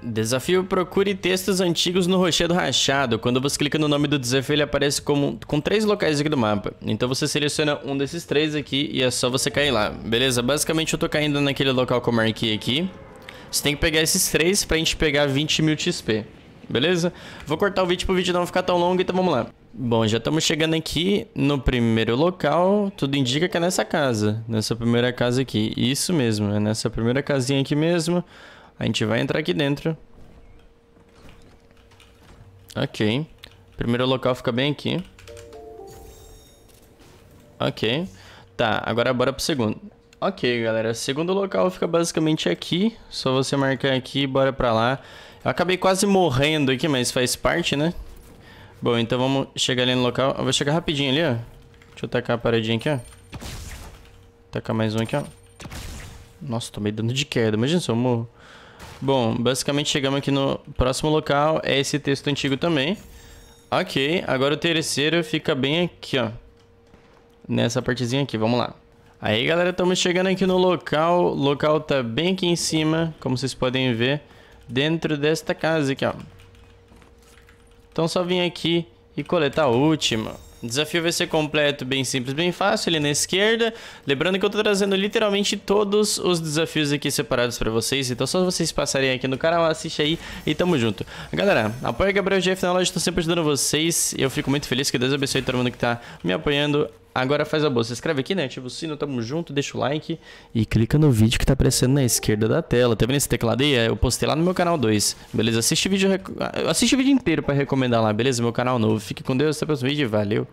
Desafio procure textos antigos no rochedo rachado. Quando você clica no nome do desafio, ele aparece como, com três locais aqui do mapa. Então você seleciona um desses três aqui e é só você cair lá. Beleza? Basicamente eu tô caindo naquele local que eu marquei aqui. Você tem que pegar esses três pra gente pegar 20 mil XP. Beleza? Vou cortar o vídeo pro vídeo não ficar tão longo, então vamos lá. Bom, já estamos chegando aqui no primeiro local. Tudo indica que é nessa casa. Nessa primeira casa aqui. Isso mesmo, é nessa primeira casinha aqui mesmo. A gente vai entrar aqui dentro. Ok. Primeiro local fica bem aqui. Ok. Tá, agora bora pro segundo. Ok, galera. Segundo local fica basicamente aqui. Só você marcar aqui e bora pra lá. Eu acabei quase morrendo aqui, mas faz parte, né? Bom, então vamos chegar ali no local. Eu vou chegar rapidinho ali, ó. Deixa eu tacar a paradinha aqui, ó. Tacar mais um aqui, ó. Nossa, tomei dano de queda. Imagina se eu morro. Bom, basicamente chegamos aqui no próximo local, é esse texto antigo também. Ok, agora o terceiro fica bem aqui, ó. Nessa partezinha aqui, vamos lá. Aí, galera, estamos chegando aqui no local. O local tá bem aqui em cima, como vocês podem ver. Dentro desta casa aqui, ó. Então só vim aqui e coletar a última. Desafio vai ser completo, bem simples, bem fácil, ali na esquerda. Lembrando que eu tô trazendo literalmente todos os desafios aqui separados pra vocês, então só vocês passarem aqui no canal, assiste aí e tamo junto. Galera, apoia Gabriel GF na loja, tô sempre ajudando vocês, eu fico muito feliz, que Deus abençoe todo mundo que tá me apoiando. Agora faz a boa, se inscreve aqui, né? Ativa o sino, tamo junto, deixa o like e clica no vídeo que tá aparecendo na esquerda da tela. Tá vendo esse teclado aí? É, eu postei lá no meu canal 2, beleza? Assiste o vídeo, assiste o vídeo inteiro pra recomendar lá, beleza? Meu canal novo. Fique com Deus, até o próximo vídeo valeu!